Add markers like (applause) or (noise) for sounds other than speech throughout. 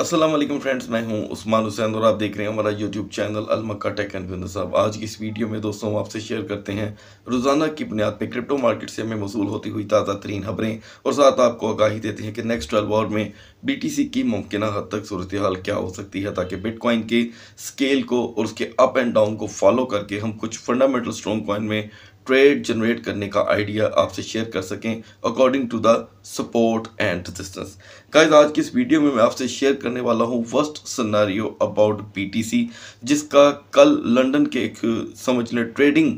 Aslam friends मैं हूं उस्मान हुसैन और आप देख रहे हैं हमारा यूट्यूब चैनल अलमक्का टेक एंड बिजनेस साहब आज की इस वीडियो में दोस्तों हम आपसे शेयर करते हैं रोज़ाना की बुनियाद पर क्रिप्टो मार्केट से हमें मौसू होती हुई ताज़ा तरीन खबरें और साथ आपको आगाही देते हैं कि नेक्स्ट ट्वेल्व आवर में बी टी सी की मुमकिन हद तक सूरत हाल क्या हो सकती है ताकि बिटकॉइन के स्केल को और उसके अप एंड डाउन को फॉलो करके हम कुछ फंडामेंटल स्ट्रॉन्ग कॉइन में ट्रेड जनरेट करने का आइडिया आपसे शेयर कर सकें according to the support and resistance guys आज की इस वीडियो में मैं आपसे शेयर करने वाला हूँ वर्स्ट सनारियो अबाउट बीटीसी जिसका कल लंदन के एक समझ लें ट्रेडिंग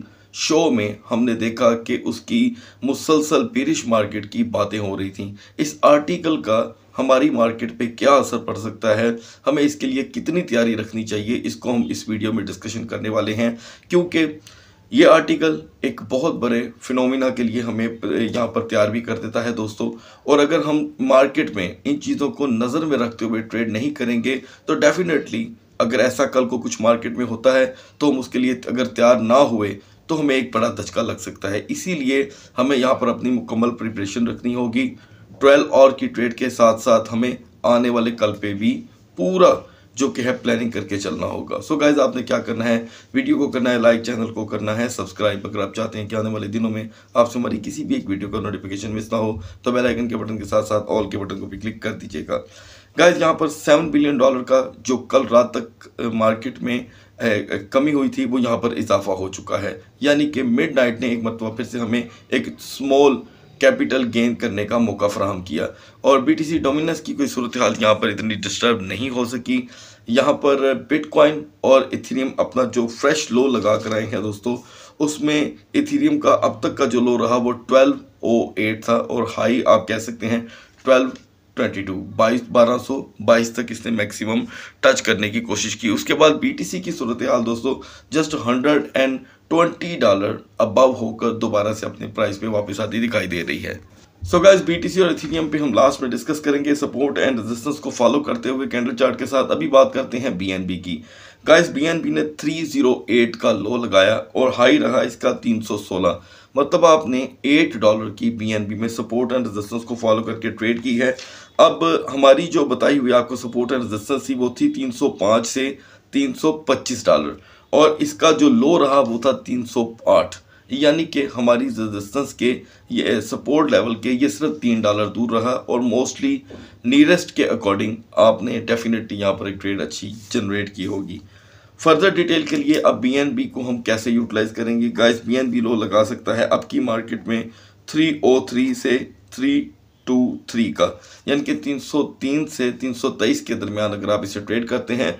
शो में हमने देखा कि उसकी मुसलसल पेरिश मार्केट की बातें हो रही थी इस आर्टिकल का हमारी मार्केट पे क्या असर पड़ सकता है हमें इसके लिए कितनी तैयारी रखनी चाहिए इसको हम इस वीडियो में डिस्कशन करने वाले हैं क्योंकि ये आर्टिकल एक बहुत बड़े फिनोमिना के लिए हमें यहाँ पर तैयार भी कर देता है दोस्तों और अगर हम मार्केट में इन चीज़ों को नज़र में रखते हुए ट्रेड नहीं करेंगे तो डेफिनेटली अगर ऐसा कल को कुछ मार्केट में होता है तो हम उसके लिए अगर तैयार ना हुए तो हमें एक बड़ा धचका लग सकता है इसीलिए हमें यहाँ पर अपनी मुकम्मल प्रिपरेशन रखनी होगी ट्वेल्व और की ट्रेड के साथ साथ हमें आने वाले कल पे भी पूरा जो कि है प्लानिंग करके चलना होगा सो so गाइज आपने क्या करना है वीडियो को करना है लाइक चैनल को करना है सब्सक्राइब अगर आप चाहते हैं कि आने वाले दिनों में आपसे हमारी किसी भी एक वीडियो का नोटिफिकेशन मिस ना हो तो बेल आइकन के बटन के साथ साथ ऑल के बटन को भी क्लिक कर दीजिएगा गाइज यहाँ पर सेवन बिलियन डॉलर का जो कल रात तक मार्केट में कमी हुई थी वो यहाँ पर इजाफा हो चुका है यानी कि मिड नाइट ने एक मरतबा फिर से हमें एक स्मॉल कैपिटल गेन करने का मौका फ्राहम किया और बीटीसी डोमिनस की कोई सूरत हाल यहाँ पर इतनी डिस्टर्ब नहीं हो सकी यहाँ पर बिटकॉइन और इथेरियम अपना जो फ्रेश लो लगा कर आए हैं दोस्तों उसमें इथेरियम का अब तक का जो लो रहा वो ट्वेल्व ओ एट था और हाई आप कह सकते हैं ट्वेल्व ट्वेंटी टू बाईस बारह सौ बाईस तक इसने मैक्सिमम टच करने की कोशिश की उसके बाद बीटीसी की सूरत हाल दोस्तों just hundred and twenty dollar above होकर दोबारा से अपने प्राइस पे वापस आती दिखाई दे रही है सो गाइस बीटीसी और इथीरियम पे हम लास्ट में डिस्कस करेंगे सपोर्ट एंड रेजिस्टेंस को फॉलो करते हुए कैंडल चार्ट के साथ अभी बात करते हैं बीएनबी की गाइस बीएनबी ने 308 का लो लगाया और हाई रहा इसका 316 मतलब आपने 8 डॉलर की बीएनबी में सपोर्ट एंड रेजिस्टेंस को फॉलो करके ट्रेड की है अब हमारी जो बताई हुई आपको सपोर्ट एंड रेजिस्टेंस थी वो थी 305 से 325 डॉलर और इसका जो लो रहा वो था 308 यानी कि हमारी रजिस्टेंस के ये सपोर्ट लेवल के ये सिर्फ तीन डॉलर दूर रहा और मोस्टली नीरेस्ट के अकॉर्डिंग आपने डेफिनेटली यहाँ पर एक ट्रेड अच्छी जनरेट की होगी फर्दर डिटेल के लिए अब बी को हम कैसे यूटिलाइज़ करेंगे गाइस बी लो लगा सकता है अब की मार्केट में 303 से थ्री टू थ्री का यानी कि 303 से 323 के दरमियान अगर आप इसे ट्रेड करते हैं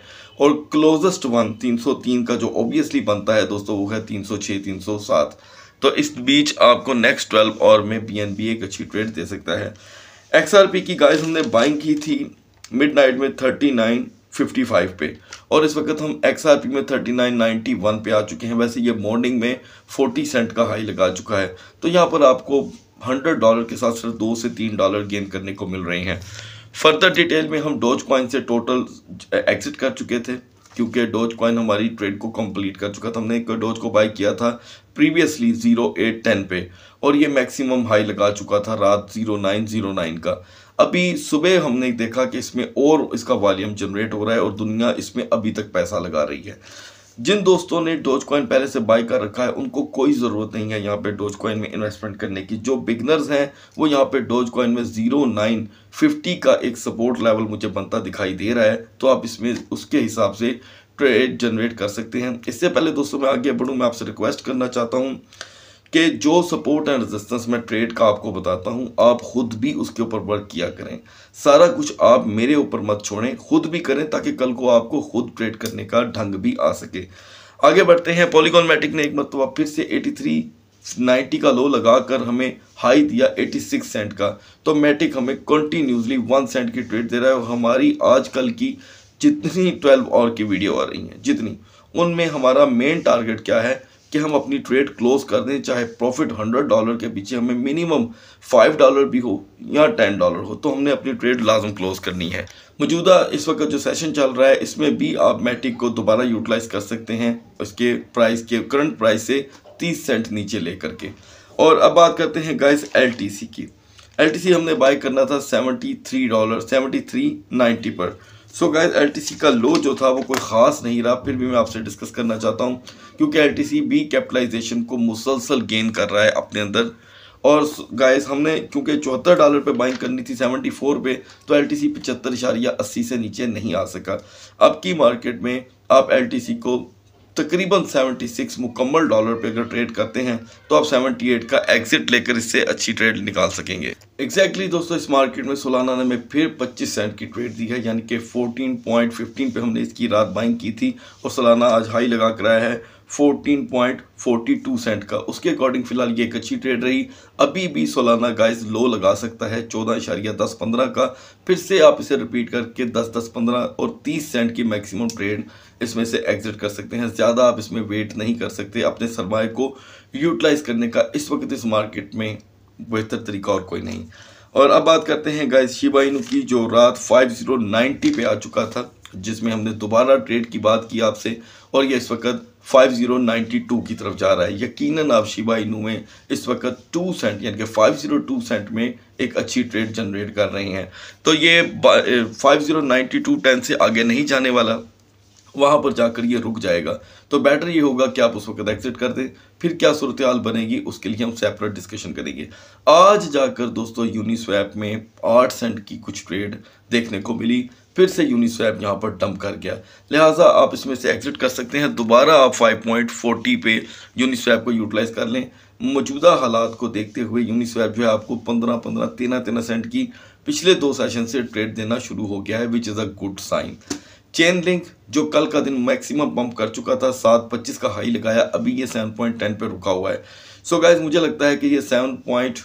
और क्लोजेस्ट वन 303 का जो ऑब्वियसली बनता है दोस्तों वो है 306 307 तो इस बीच आपको नेक्स्ट ट्वेल्व और में बी एक अच्छी ट्रेड दे सकता है पी की गाइस हमने बाइंग की थी नाइट में थर्टी फाइव पे और इस वक्त हम पी में 39.91 पे आ चुके हैं वैसे ये मॉर्निंग में 40 सेंट का हाई लगा चुका है तो यहाँ पर आपको हंड्रेड डॉलर के साथ सिर्फ दो से तीन डॉलर गेन करने को मिल रहे हैं फर्दर डिटेल में हम डोज कॉइन से टोटल एग्जिट कर चुके थे क्योंकि डोज कॉइन हमारी ट्रेड को कंप्लीट कर चुका था हमने एक डोज को बाई किया था प्रीवियसली जीरो एट टेन पे और ये मैक्सिमम हाई लगा चुका था रात जीरो नाइन जीरो नाइन का अभी सुबह हमने देखा कि इसमें और इसका वॉल्यूम जनरेट हो रहा है और दुनिया इसमें अभी तक पैसा लगा रही है जिन दोस्तों ने डोज कॉइन पहले से बाई कर रखा है उनको कोई ज़रूरत नहीं है यहाँ पे डोज कॉइन में इन्वेस्टमेंट करने की जो बिगनर्स हैं वो यहाँ पे डोज कॉइन में ज़ीरो नाइन फिफ्टी का एक सपोर्ट लेवल मुझे बनता दिखाई दे रहा है तो आप इसमें उसके हिसाब से ट्रेड जनरेट कर सकते हैं इससे पहले दोस्तों मैं आगे बढ़ूँ मैं आपसे रिक्वेस्ट करना चाहता हूँ कि जो सपोर्ट एंड रेजिस्टेंस मैं ट्रेड का आपको बताता हूँ आप खुद भी उसके ऊपर वर्क किया करें सारा कुछ आप मेरे ऊपर मत छोड़ें खुद भी करें ताकि कल को आपको खुद ट्रेड करने का ढंग भी आ सके आगे बढ़ते हैं पॉलीकॉन मैटिक ने एक मरतबा तो फिर से 83 90 का लो लगाकर हमें हाई दिया 86 सेंट का तो मैटिक हमें कंटिन्यूसली वन सेंट की ट्रेड दे रहा है और हमारी आजकल की जितनी 12 और की वीडियो आ रही हैं जितनी उनमें हमारा मेन टारगेट क्या है कि हम अपनी ट्रेड क्लोज कर दें चाहे प्रॉफिट हंड्रेड डॉलर के पीछे हमें मिनिमम फाइव डॉलर भी हो या टेन डॉलर हो तो हमने अपनी ट्रेड लाजम क्लोज करनी है मौजूदा इस वक्त जो सेशन चल रहा है इसमें भी आप मैटिक को दोबारा यूटिलाइज कर सकते हैं उसके प्राइस के करंट प्राइस से तीस सेंट नीचे ले करके और अब बात करते हैं गाइस एल की एल हमने बाई करना था seventy three dollar seventy three ninety पर सो गैस एल का लो जो था वो कोई ख़ास नहीं रहा फिर भी मैं आपसे डिस्कस करना चाहता हूँ क्योंकि एल भी कैपिटलाइजेशन को मुसलसल गेन कर रहा है अपने अंदर और गाइस हमने क्योंकि चौहत्तर डॉलर पे बाइंग करनी थी 74 पे तो एल टी सी पचहत्तर इशारिया अस्सी से नीचे नहीं आ सका अब की मार्केट में आप एल टी सी को तकरीबन 76 मुकम्मल डॉलर पे अगर ट्रेड करते हैं तो आप 78 का एग्जिट लेकर इससे अच्छी ट्रेड निकाल सकेंगे एग्जैक्टली exactly दोस्तों इस मार्केट में सोलाना ने हमें फिर 25 सेंट की ट्रेड दी है यानी कि 14.15 पे हमने इसकी रात बाइंग की थी और सोलाना आज हाई लगा कराया है 14.42 सेंट का उसके अकॉर्डिंग फिलहाल ये एक अच्छी ट्रेड रही अभी भी सोलाना गाइस लो लगा सकता है चौदह इशारिया दस पंद्रह का फिर से आप इसे रिपीट करके दस दस पंद्रह और तीस सेंट की मैक्सिमम ट्रेड इसमें से एग्जिट कर सकते हैं ज़्यादा आप इसमें वेट नहीं कर सकते अपने सरमाए को यूटिलाइज करने का इस वक्त इस मार्केट में बेहतर तरीका और कोई नहीं और अब बात करते हैं गाइस शिबाइन की जो रात फाइव पे आ चुका था जिसमें हमने दोबारा ट्रेड की बात की आपसे और ये इस वक्त 5092 की तरफ जा रहा है यकीनन आप शिबा इनू में इस वक्त टू सेंट यानी कि 502 सेंट में एक अच्छी ट्रेड जनरेट कर रहे हैं तो ये 5092 टेन से आगे नहीं जाने वाला वहाँ पर जाकर ये रुक जाएगा तो बेटर ये होगा कि आप उस वक्त एग्जिट कर दें फिर क्या सूरत हाल बनेगी उसके लिए हम सेपरेट डिस्कशन करेंगे आज जाकर दोस्तों यूनिस्वैप में आठ सेंट की कुछ ट्रेड देखने को मिली फिर से यूनिस्वैप यहाँ पर डंप कर गया लिहाजा आप इसमें से एग्जिट कर सकते हैं दोबारा आप 5.40 पे यूनिस्वैप को यूटिलाइज़ कर लें मौजूदा हालात को देखते हुए यूनिस्वैप जो है आपको पंद्रह पंद्रह तेरह तेरह सेंट की पिछले दो सेशन से ट्रेड देना शुरू हो गया है which is a good sign chain link जो कल का दिन मैक्सिमम बम्प कर चुका था सात पच्चीस का हाई लगाया अभी ये सेवन पॉइंट टेन पर रुका हुआ है सो so गाइज मुझे लगता है कि ये सेवन पॉइंट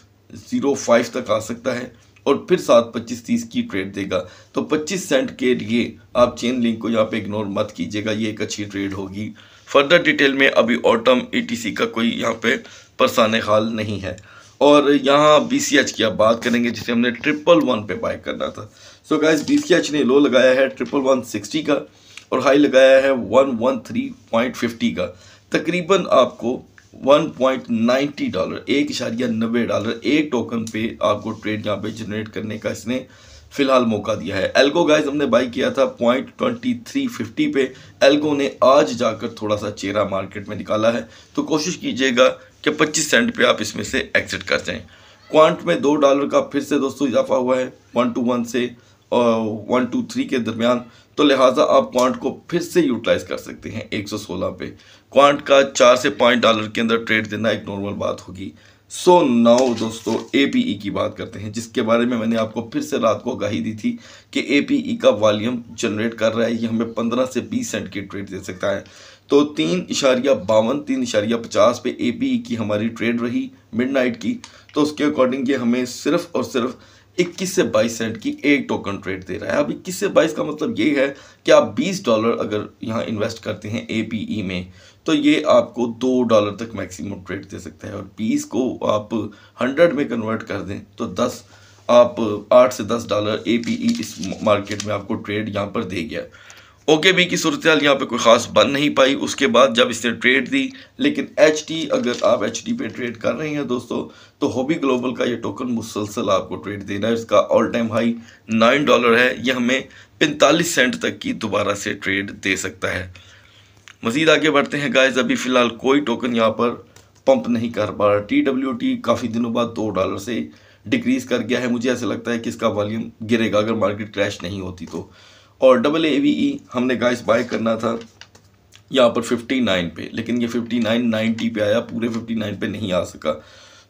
ज़ीरो फाइव तक आ सकता है और फिर साथ 25-30 की ट्रेड देगा तो 25 सेंट के लिए आप चेन लिंक को यहाँ पे इग्नोर मत कीजिएगा ये एक अच्छी ट्रेड होगी फर्दर डिटेल में अभी ऑटम ईटीसी e का कोई यहाँ पे परसान हाल नहीं है और यहाँ बी सी एच की आप बात करेंगे जिसे हमने ट्रिपल वन पे बाय करना था so guys B C H ने लो लगाया है ट्रिपल वन सिक्सटी का और हाई लगाया है one one three point fifty का तकरीबन आपको 1.90 डॉलर एक इशारिया नब्बे डॉलर एक टोकन पे आपको ट्रेड यहाँ पे जनरेट करने का इसने फिलहाल मौका दिया है एल्गो गाइस हमने बाई किया था पॉइंट ट्वेंटी थ्री फिफ्टी पे एल्गो ने आज जाकर थोड़ा सा चेहरा मार्केट में निकाला है तो कोशिश कीजिएगा कि 25 सेंट पे आप इसमें से एग्जिट कर जाएं क्वांट में दो डॉलर का फिर से दोस्तों इजाफा हुआ है वन टू वन से और वन टू थ्री के दरमियान तो लिहाजा आप क्वांट को फिर से यूटिलाइज कर सकते हैं 116 पे क्वांट का चार से पाँच डॉलर के अंदर ट्रेड देना एक नॉर्मल बात होगी सो so नाउ दोस्तों ए पी ई की बात करते हैं जिसके बारे में मैंने आपको फिर से रात को आगाही दी थी कि ए पी ई का वॉल्यूम जनरेट कर रहा है ये हमें पंद्रह से बीस सेंट की ट्रेड दे सकता है तो तीन इशारिया बावन तीन इशारिया पचास पे ए पी ई की हमारी ट्रेड रही मिडनाइट की तो उसके अकॉर्डिंग ये हमें सिर्फ और सिर्फ इक्कीस से बाईस सेंट की एक टोकन ट्रेड दे रहा है अब इक्कीस से बाईस का मतलब ये है कि आप बीस डॉलर अगर यहाँ इन्वेस्ट करते हैं ए पी ई में तो ये आपको दो डॉलर तक मैक्सिमम ट्रेड दे सकता है और बीस को आप हंड्रेड में कन्वर्ट कर दें तो दस आप आठ से दस डॉलर ए e इस मार्केट में आपको ट्रेड यहाँ पर दे गया ओके बी की सूरत यहाँ पर कोई ख़ास बन नहीं पाई उसके बाद जब इसने ट्रेड दी लेकिन एच टी अगर आप एच टी पे ट्रेड कर रहे हैं दोस्तों तो होबी ग्लोबल का ये टोकन मुसलसल आपको ट्रेड देना है इसका all time high nine dollar है यह हमें पैंतालीस सेंट तक की दोबारा से ट्रेड दे सकता है मज़ीद आगे बढ़ते हैं गाइस अभी फ़िलहाल कोई टोकन यहाँ पर पंप नहीं कर पा रहा टी डब्ल्यू टी काफ़ी दिनों बाद दो डॉलर से डिक्रीज़ कर गया है मुझे ऐसा लगता है कि इसका वॉल्यूम गिरेगा अगर मार्केट क्रैश नहीं होती तो और डबल ए वी ई हमने गाइस बाय करना था यहाँ पर फिफ्टी नाइन पे लेकिन ये नाइन नाइन्टी पे आया पूरे फिफ्टी नाइन पे नहीं आ सका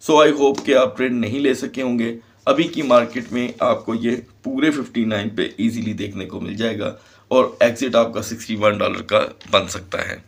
सो आई होप कि आप ट्रेड नहीं ले सके होंगे अभी की मार्केट में आपको ये पूरे फिफ्टी नाइन पे ईजीली देखने को मिल जाएगा और एग्ज़िट आपका सिक्सटी वन डॉलर का बन सकता है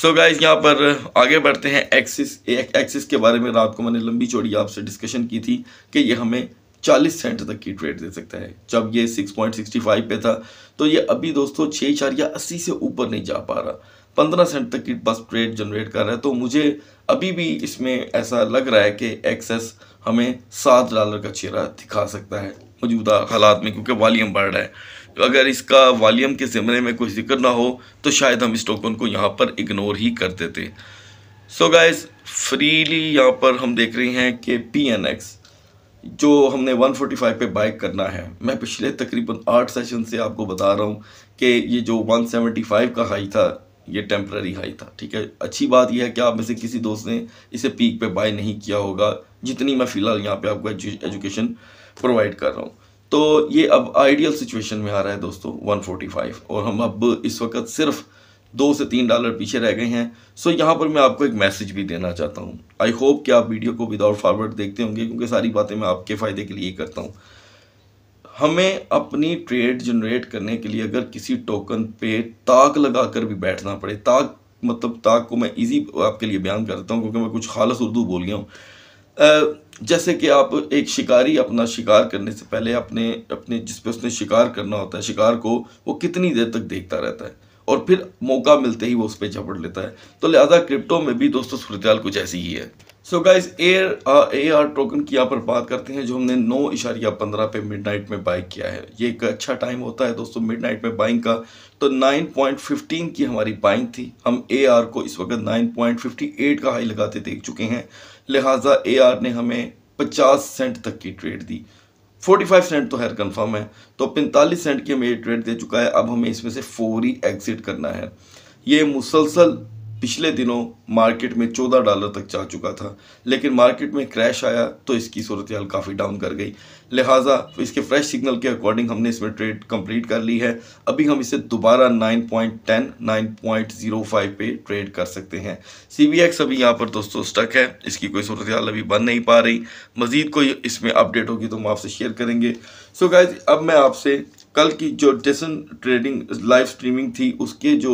सो so गाइज यहाँ पर आगे बढ़ते हैं एक्सिस एक, एक्सिस के बारे में रात को मैंने लंबी चौड़ी आपसे डिस्कशन की थी कि ये हमें 40 सेंट तक की ट्रेड दे सकता है जब ये 6.65 पे था तो ये अभी दोस्तों छः चार या अस्सी से ऊपर नहीं जा पा रहा पंद्रह सेंट तक की बस ट्रेड जनरेट कर रहा है तो मुझे अभी भी इसमें ऐसा लग रहा है कि एक्सेस हमें सात डॉलर का चेहरा दिखा सकता है मौजूदा हालात में क्योंकि वॉल्यूम बढ़ रहा है अगर इसका वॉल्यूम के ज़मरे में कुछ जिक्र ना हो तो शायद हम इस टोकन को यहाँ पर इग्नोर ही कर देते सो गाइस फ्रीली यहाँ पर हम देख रहे हैं कि पी एन एक्स जो हमने 145 पे बाइक करना है मैं पिछले तकरीबन आठ सेशन से आपको बता रहा हूँ कि ये जो 175 का हाई था ये टेम्प्रेरी हाई था ठीक है अच्छी बात यह है कि आप में से किसी दोस्त ने इसे पीक पे बाय नहीं किया होगा जितनी मैं फ़िलहाल यहाँ पे आपको एजुकेशन प्रोवाइड कर रहा हूँ तो ये अब आइडियल सिचुएशन में आ रहा है दोस्तों 145 और हम अब इस वक्त सिर्फ दो से तीन डॉलर पीछे रह गए हैं सो यहाँ पर मैं आपको एक मैसेज भी देना चाहता हूँ आई होप कि आप वीडियो को विदाउट फॉरवर्ड देखते होंगे क्योंकि सारी बातें मैं आपके फ़ायदे के लिए करता हूँ हमें अपनी ट्रेड जनरेट करने के लिए अगर किसी टोकन पे ताक लगा कर भी बैठना पड़े ताक मतलब ताक को मैं इजी आपके लिए बयान करता हूँ क्योंकि मैं कुछ खालस उर्दू बोल गया हूँ जैसे कि आप एक शिकारी अपना शिकार करने से पहले अपने अपने जिस पे उसने शिकार करना होता है शिकार को वो कितनी देर तक देखता रहता है और फिर मौका मिलते ही वो उस पर झपड़ लेता है तो लिहाजा क्रिप्टो में भी दोस्तों सूरतयाल कुछ ऐसी ही है so guys air A R token की यहाँ पर बात करते हैं जो हमने नौ इशारिया पंद्रह पे मिड नाइट में बाइक किया है ये एक अच्छा टाइम होता है दोस्तों मिड नाइट में बाइंग का तो नाइन पॉइंट फिफ्टीन की हमारी बाइंग थी हम ए आर को इस वक्त नाइन पॉइंट फिफ्टी एट का हाई लगाते देख चुके हैं लिहाजा ए आर ने हमें पचास सेंट तक की ट्रेड दी 45 सेंट तो हैर कंफर्म है तो 45 सेंट की हमें ट्रेड दे चुका है अब हमें इसमें से फोर ही एग्जिट करना है ये मुसलसल पिछले दिनों मार्केट में चौदह डॉलर तक जा चुका था लेकिन मार्केट में क्रैश आया तो इसकी सूरत हाल काफ़ी डाउन कर गई लिहाजा इसके फ्रेश सिग्नल के अकॉर्डिंग हमने इसमें ट्रेड कंप्लीट कर ली है अभी हम इसे दोबारा 9.10 9.05 पे ट्रेड कर सकते हैं सी बी एक्स अभी यहाँ पर दोस्तों स्टक है इसकी कोई सूरत हाल अभी बन नहीं पा रही मज़ीद कोई इसमें अपडेट होगी तो हम आपसे शेयर करेंगे सो so गाइज अब मैं आपसे कल की जो टेसन ट्रेडिंग लाइव स्ट्रीमिंग थी उसके जो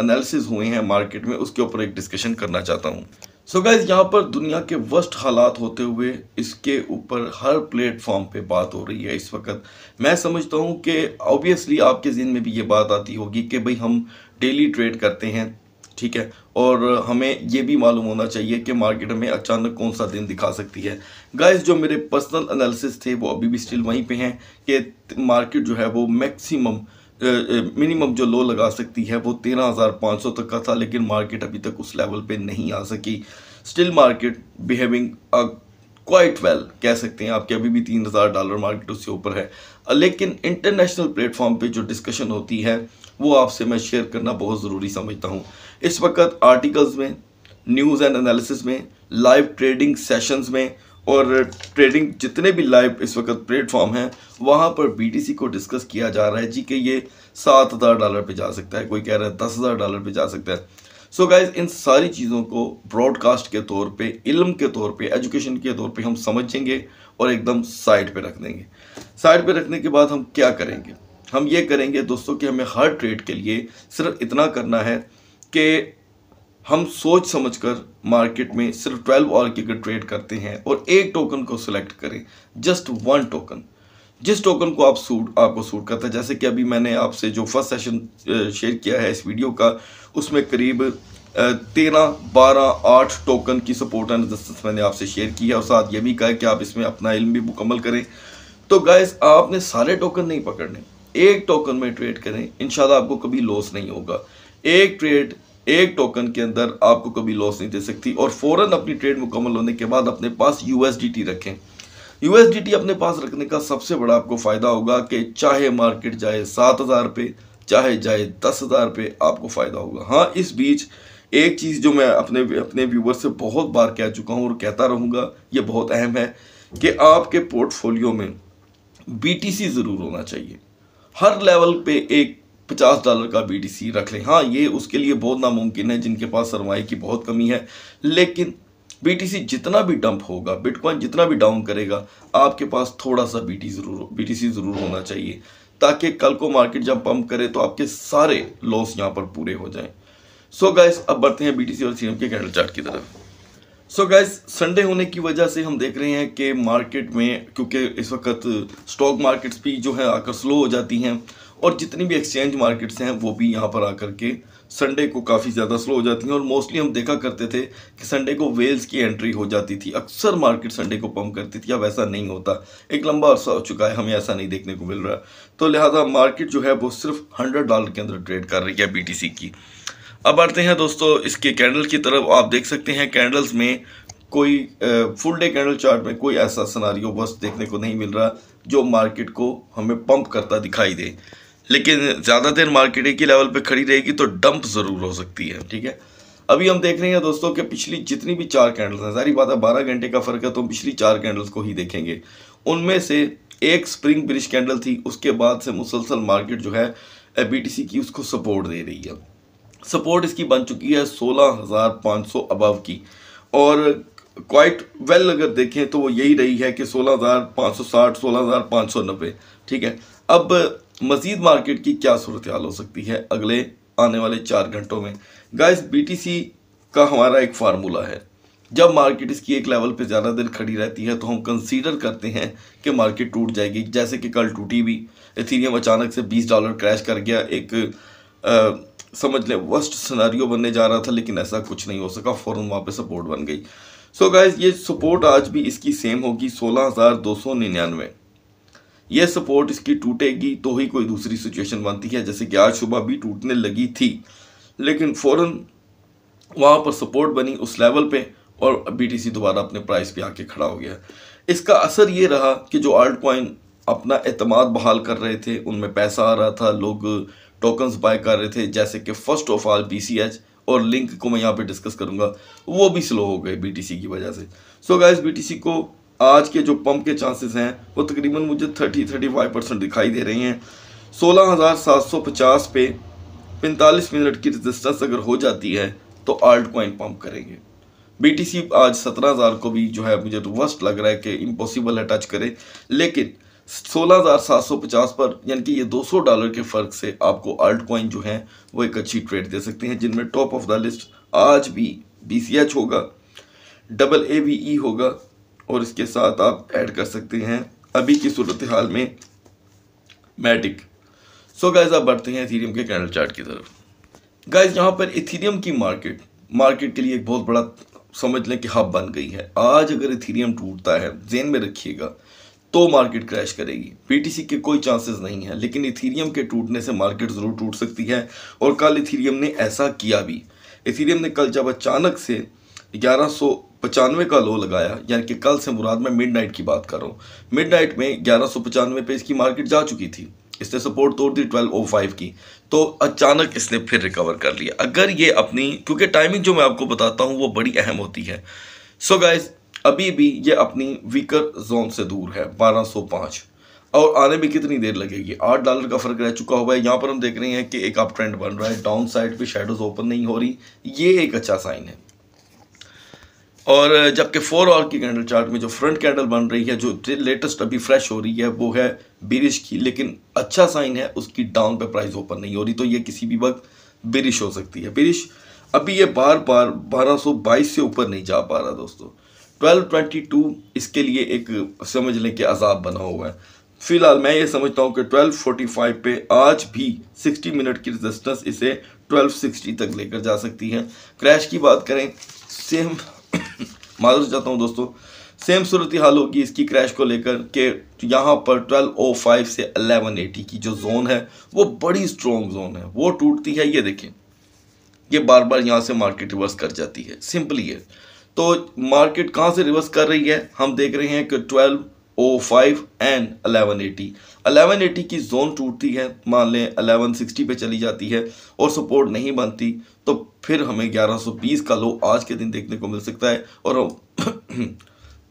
एनालिसिस हुए हैं मार्केट में उसके ऊपर एक डिस्कशन करना चाहता हूँ सो गाइज यहाँ पर दुनिया के वर्स्ट हालात होते हुए इसके ऊपर हर प्लेटफॉर्म पे बात हो रही है इस वक्त मैं समझता हूँ कि ऑब्वियसली आपके जिन में भी ये बात आती होगी कि भाई हम डेली ट्रेड करते हैं ठीक है और हमें ये भी मालूम होना चाहिए कि मार्केट हमें अचानक कौन सा दिन दिखा सकती है गाइस जो मेरे पर्सनल एनालिसिस थे वो अभी भी स्टिल वहीं पे हैं कि मार्केट जो है वो मैक्सिमम मिनिमम जो लो लगा सकती है वो तेरह हज़ार पाँच सौ तक का था लेकिन मार्केट अभी तक उस लेवल पे नहीं आ सकी still market behaving quite well well, कह सकते हैं आपके अभी भी तीन हज़ार डॉलर मार्केट उससे ऊपर है लेकिन इंटरनेशनल प्लेटफॉर्म पे जो डिस्कशन होती है वो आपसे मैं शेयर करना बहुत ज़रूरी समझता हूँ इस वक्त आर्टिकल्स में न्यूज़ एंड एनालिसिस में लाइव ट्रेडिंग सेशंस में और ट्रेडिंग जितने भी लाइव इस वक्त प्लेटफॉर्म हैं वहाँ पर बीटीसी को डिस्कस किया जा रहा है जी कि ये सात हज़ार डॉलर पर जा सकता है कोई कह रहा है दस हज़ार डॉलर पर जा सकता है सो so गाइज इन सारी चीज़ों को ब्रॉडकास्ट के तौर पे इल्म के तौर पे एजुकेशन के तौर पे हम समझेंगे और एकदम साइड पे रख देंगे साइड पे रखने के बाद हम क्या करेंगे हम ये करेंगे दोस्तों कि हमें हर ट्रेड के लिए सिर्फ इतना करना है कि हम सोच समझकर मार्केट में सिर्फ 12 और की ट्रेड करते हैं और एक टोकन को सिलेक्ट करें जस्ट वन टोकन जिस टोकन को आप सूट आपको सूट करता है जैसे कि अभी मैंने आपसे जो फर्स्ट सेशन शेयर किया है इस वीडियो का उसमें करीब तेरह बारह आठ टोकन की सपोर्ट एंड रजिस्टेंस मैंने आपसे शेयर किया और साथ ये भी कहा कि आप इसमें अपना इल्म भी मुकम्मल करें तो गाइस आपने सारे टोकन नहीं पकड़ने एक टोकन में ट्रेड करें इन आपको कभी लॉस नहीं होगा एक ट्रेड एक टोकन के अंदर आपको कभी लॉस नहीं दे सकती और फ़ौरन अपनी ट्रेड मुकम्मल होने के बाद अपने पास यूएसडीटी रखें यूएसडीटी अपने पास रखने का सबसे बड़ा आपको फ़ायदा होगा कि चाहे मार्केट जाए सात हज़ार पे चाहे जाए दस हज़ार पे आपको फ़ायदा होगा हाँ इस बीच एक चीज़ जो मैं अपने अपने व्यूवर से बहुत बार कह चुका हूँ और कहता रहूँगा ये बहुत अहम है कि आपके पोर्टफोलियो में बी ज़रूर होना चाहिए हर लेवल पर एक पचास डॉलर का बीटीसी रख लें हाँ ये उसके लिए बहुत नामुमकिन है जिनके पास सरमाए की बहुत कमी है लेकिन बीटीसी जितना भी डंप होगा बिटकॉइन जितना भी डाउन करेगा आपके पास थोड़ा सा बीटी ज़रूर बीटीसी ज़रूर होना चाहिए ताकि कल को मार्केट जब पम्प करे तो आपके सारे लॉस यहाँ पर पूरे हो जाए सो so गाइस अब बढ़ते हैं बीटीसी और सी के कैंडल चार्ट की तरफ सो गाइस संडे होने की वजह से हम देख रहे हैं कि मार्केट में क्योंकि इस वक्त स्टॉक मार्केट्स भी जो है आकर स्लो हो जाती हैं और जितनी भी एक्सचेंज मार्केट्स हैं वो भी यहाँ पर आकर के संडे को काफ़ी ज़्यादा स्लो हो जाती हैं और मोस्टली हम देखा करते थे कि संडे को वेल्स की एंट्री हो जाती थी अक्सर मार्केट संडे को पम्प करती थी अब ऐसा नहीं होता एक लंबा अरसा हो चुका है हमें ऐसा नहीं देखने को मिल रहा तो लिहाजा मार्केट जो है वो सिर्फ हंड्रेड डॉलर के अंदर ट्रेड कर रही है बी की अब आते हैं दोस्तों इसके कैंडल की तरफ आप देख सकते हैं कैंडल्स में कोई फुल डे कैंडल चार्ट में कोई ऐसा सनारियो बस देखने को नहीं मिल रहा जो मार्केट को हमें पंप करता दिखाई दे लेकिन ज़्यादा देर एक की लेवल पे खड़ी रहेगी तो डंप ज़रूर हो सकती है ठीक है अभी हम देख रहे हैं दोस्तों कि पिछली जितनी भी चार कैंडल्स हैं सारी बात है बारह घंटे का फ़र्क है तो हम पिछली चार कैंडल्स को ही देखेंगे उनमें से एक स्प्रिंग ब्रिज कैंडल थी उसके बाद से मुसलसल मार्केट जो है बी की उसको सपोर्ट दे रही है सपोर्ट इसकी बन चुकी है सोलह हज़ार पाँच सौ अबव की और क्वाइट वेल well अगर देखें तो वो यही रही है कि सोलह हज़ार पाँच सौ साठ सोलह हज़ार पाँच सौ नब्बे ठीक है अब मजीद मार्केट की क्या सूरत हाल हो सकती है अगले आने वाले चार घंटों में गाइस बीटीसी का हमारा एक फार्मूला है जब मार्केट इसकी एक लेवल पे ज़्यादा देर खड़ी रहती है तो हम कंसीडर करते हैं कि मार्केट टूट जाएगी जैसे कि कल टूटी भी इथीरियम अचानक से 20 डॉलर क्रैश कर गया एक आ, समझ लें वर्स्ट सिनारियो बनने जा रहा था लेकिन ऐसा कुछ नहीं हो सका फ़ौर वहाँ पर सपोर्ट बन गई सो so गाइज ये सपोर्ट आज भी इसकी सेम होगी सोलह हज़ार दो सौ निन्यानवे ये सपोर्ट इसकी टूटेगी तो ही कोई दूसरी सिचुएशन बनती है जैसे कि आज सुबह भी टूटने लगी थी लेकिन फ़ौर वहाँ पर सपोर्ट बनी उस लेवल पर और सी दोबारा अपने प्राइस पर आके खड़ा हो गया इसका असर ये रहा कि जो आल्ट कॉइन अपना अतमाद बहाल कर रहे थे उनमें पैसा आ रहा था लोग टोकन्स बाय कर रहे थे जैसे कि फर्स्ट ऑफ ऑल बी और लिंक को मैं यहाँ पे डिस्कस करूँगा वो भी स्लो हो गए बी की वजह से सो गाइस बी को आज के जो पंप के चांसेस हैं वो तकरीबन मुझे थर्टी थर्टी फाइव परसेंट दिखाई दे रही हैं सोलह हज़ार सात सौ पचास पे पैंतालीस मिनट की रजिस्टेंस अगर हो जाती है तो आल्ट कोइन पम्प करेंगे सी आज सत्रह हज़ार को भी जो है मुझे वर्स्ट तो लग रहा है कि इम्पॉसिबल है टच करे लेकिन 16,750 पर यानी कि ये 200 डॉलर के फ़र्क से आपको आल्ट कोइन जो है वो एक अच्छी ट्रेड दे सकते हैं जिनमें टॉप ऑफ द लिस्ट आज भी बी होगा डबल ए e होगा और इसके साथ आप ऐड कर सकते हैं अभी की सूरत हाल में मैटिक सो गाइज आप बढ़ते हैं इथीरियम के कैंडल चार्ट की तरफ गाइज यहाँ पर इथीरियम की मार्केट मार्केट के लिए एक बहुत बड़ा समझ लें कि हब बन गई है आज अगर इथीरियम टूटता है जेन में रखिएगा तो मार्केट क्रैश करेगी पीटीसी के कोई चांसेस नहीं है लेकिन इथीरियम के टूटने से मार्केट ज़रूर टूट सकती है और कल इथीरियम ने ऐसा किया भी इथीरियम ने कल जब अचानक से ग्यारह सौ पचानवे का लो लगाया यानी कि कल से मुराद मैं मिडनाइट की बात कर रहा हूँ मिडनाइट में ग्यारह सौ पचानवे पे इसकी मार्केट जा चुकी थी इसने सपोर्ट तोड़ दी ट्वेल्व ओ फाइव की तो अचानक इसने फिर रिकवर कर लिया अगर ये अपनी क्योंकि टाइमिंग जो मैं आपको बताता हूँ वो बड़ी अहम होती है सो so गाइज अभी भी ये अपनी वीकर जोन से दूर है बारह सौ पाँच और आने में कितनी देर लगेगी आठ डॉलर का फर्क रह चुका हुआ है यहाँ पर हम देख रहे हैं कि एक अप ट्रेंड बन रहा है डाउन साइड पर शेडोज ओपन नहीं हो रही ये एक अच्छा साइन है और जबकि फोर आवर की कैंडल चार्ट में जो फ्रंट कैंडल बन रही है जो लेटेस्ट अभी फ्रेश हो रही है वो है बिरिश की लेकिन अच्छा साइन है उसकी डाउन पे प्राइस ओपन नहीं हो रही तो ये किसी भी वक्त बिरिश हो सकती है बिरिश अभी ये बार बार 1222 से ऊपर नहीं जा पा रहा दोस्तों 1222 इसके लिए एक समझ लें कि अजाब बना हुआ है फिलहाल मैं ये समझता हूँ कि ट्वेल्व पे आज भी सिक्सटी मिनट की रजिस्टेंस इसे ट्वेल्व तक लेकर जा सकती है क्रैश की बात करें सेम माजूर चाहता हूँ दोस्तों सेम सूरत हाल होगी इसकी क्रैश को लेकर के यहाँ पर 1205 से 1180 की जो जोन है वो बड़ी स्ट्रॉन्ग जोन है वो टूटती है ये देखें ये बार बार यहाँ से मार्केट रिवर्स कर जाती है सिंपली है तो मार्केट कहाँ से रिवर्स कर रही है हम देख रहे हैं कि twelve O five and eleven eighty eleven eighty की जोन टूटती है मान लें अलेवन सिक्सटी पे चली जाती है और सपोर्ट नहीं बनती तो फिर हमें ग्यारह सौ बीस का लो आज के दिन देखने को मिल सकता है और हम (coughs)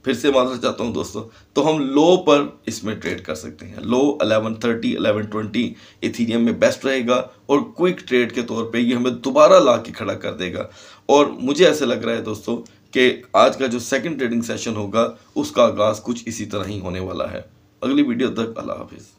फिर से मानना चाहता हूँ दोस्तों तो हम लो पर इसमें ट्रेड कर सकते हैं लो 1130 1120 इथीरियम में बेस्ट रहेगा और क्विक ट्रेड के तौर पर ये हमें दोबारा ला के खड़ा कर देगा और मुझे ऐसा लग रहा है दोस्तों कि आज का जो सेकंड ट्रेडिंग सेशन होगा उसका आगाज़ कुछ इसी तरह ही होने वाला है अगली वीडियो तक अल्लाह हाफिज़